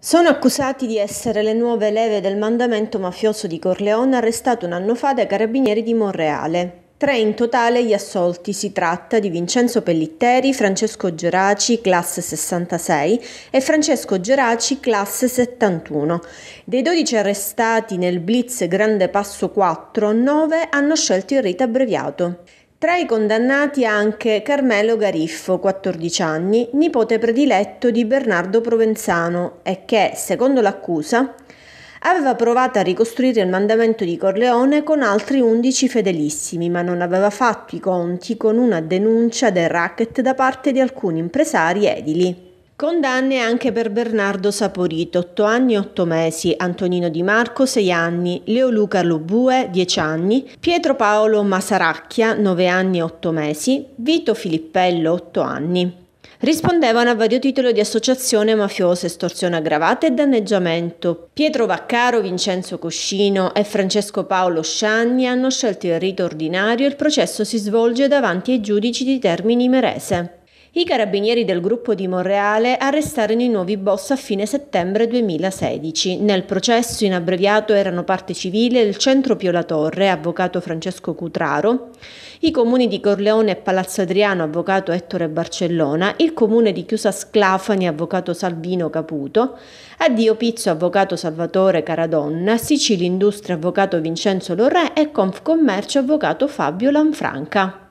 Sono accusati di essere le nuove leve del mandamento mafioso di Corleone arrestato un anno fa dai carabinieri di Monreale. Tre in totale gli assolti si tratta di Vincenzo Pellitteri, Francesco Geraci, classe 66 e Francesco Geraci, classe 71. Dei 12 arrestati nel blitz Grande Passo 4, 9 hanno scelto il rito abbreviato. Tra i condannati anche Carmelo Gariffo, 14 anni, nipote prediletto di Bernardo Provenzano e che, secondo l'accusa, aveva provato a ricostruire il mandamento di Corleone con altri 11 fedelissimi, ma non aveva fatto i conti con una denuncia del racket da parte di alcuni impresari edili. Condanne anche per Bernardo Saporito, 8 anni e 8 mesi, Antonino Di Marco, 6 anni, Leoluca Lubue, 10 anni, Pietro Paolo Masaracchia, 9 anni e 8 mesi, Vito Filippello, 8 anni. Rispondevano a vario titolo di associazione mafiosa, estorsione aggravata e danneggiamento. Pietro Vaccaro, Vincenzo Coscino e Francesco Paolo Scianni hanno scelto il rito ordinario e il processo si svolge davanti ai giudici di Termini Merese. I carabinieri del gruppo di Monreale arrestarono i nuovi boss a fine settembre 2016. Nel processo in abbreviato erano parte civile il centro Pio La Torre, avvocato Francesco Cutraro, i comuni di Corleone e Palazzo Adriano, avvocato Ettore Barcellona, il comune di Chiusa Sclafani, avvocato Salvino Caputo, Addio Pizzo, avvocato Salvatore Caradonna, Sicilia Industria, avvocato Vincenzo Lorre e Confcommercio, avvocato Fabio Lanfranca.